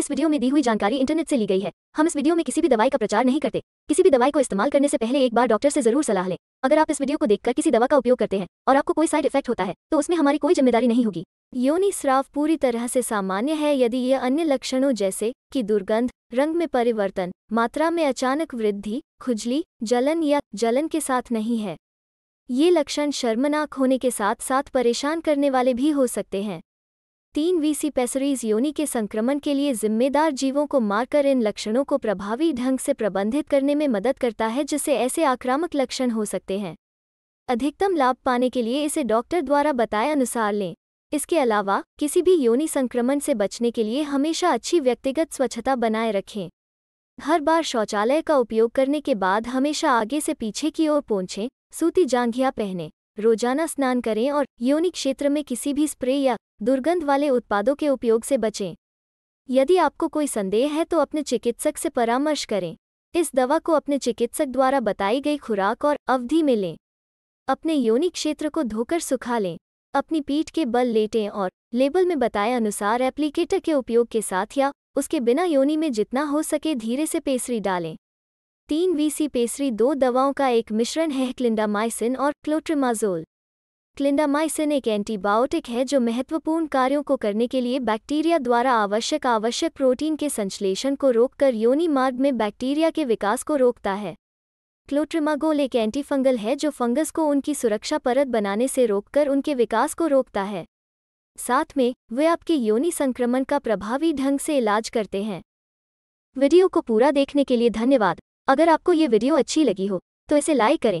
इस वीडियो में दी हुई जानकारी इंटरनेट से ली गई है हम इस वीडियो में किसी भी दवाई का प्रचार नहीं करते किसी भी दवाई को इस्तेमाल करने से पहले एक बार डॉक्टर से जरूर सलाह लें अगर आप इस वीडियो को देखकर किसी दवा का उपयोग करते हैं और आपको कोई साइड इफेक्ट होता है तो उसमें हमारी कोई जिम्मेदारी नहीं होगी योनि स्राव पूरी तरह से सामान्य है यदि ये अन्य लक्षणों जैसे कि दुर्गंध रंग में परिवर्तन मात्रा में अचानक वृद्धि खुजली जलन या जलन के साथ नहीं है ये लक्षण शर्मनाक होने के साथ साथ परेशान करने वाले भी हो सकते हैं तीन वीसी पेसरीज योनि के संक्रमण के लिए जिम्मेदार जीवों को मारकर इन लक्षणों को प्रभावी ढंग से प्रबंधित करने में मदद करता है जिससे ऐसे आक्रामक लक्षण हो सकते हैं अधिकतम लाभ पाने के लिए इसे डॉक्टर द्वारा बताए अनुसार लें इसके अलावा किसी भी योनि संक्रमण से बचने के लिए हमेशा अच्छी व्यक्तिगत स्वच्छता बनाए रखें हर बार शौचालय का उपयोग करने के बाद हमेशा आगे से पीछे की ओर पहुंचें सूती जांघिया पहनें रोजाना स्नान करें और योनि क्षेत्र में किसी भी स्प्रे या दुर्गंध वाले उत्पादों के उपयोग से बचें यदि आपको कोई संदेह है तो अपने चिकित्सक से परामर्श करें इस दवा को अपने चिकित्सक द्वारा बताई गई खुराक और अवधि में लें अपने योनि क्षेत्र को धोकर सुखा लें अपनी पीठ के बल लेटें और लेबल में बताए अनुसार एप्लीकेटर के उपयोग के साथ या उसके बिना योनि में जितना हो सके धीरे से पेसरी डालें तीन वीसी पेसरी दो दवाओं का एक मिश्रण है क्लिंडामाइसिन और क्लोट्रिमाजोल क्लिंडामाइसिन एक एंटीबायोटिक है जो महत्वपूर्ण कार्यों को करने के लिए बैक्टीरिया द्वारा आवश्यक आवश्यक प्रोटीन के संश्लेषण को रोककर योनि मार्ग में बैक्टीरिया के विकास को रोकता है क्लोट्रिमागोल एक एंटीफंगल है जो फंगस को उनकी सुरक्षा परत बनाने से रोककर उनके विकास को रोकता है साथ में वे आपके योनि संक्रमण का प्रभावी ढंग से इलाज करते हैं वीडियो को पूरा देखने के लिए धन्यवाद अगर आपको ये वीडियो अच्छी लगी हो तो इसे लाइक करें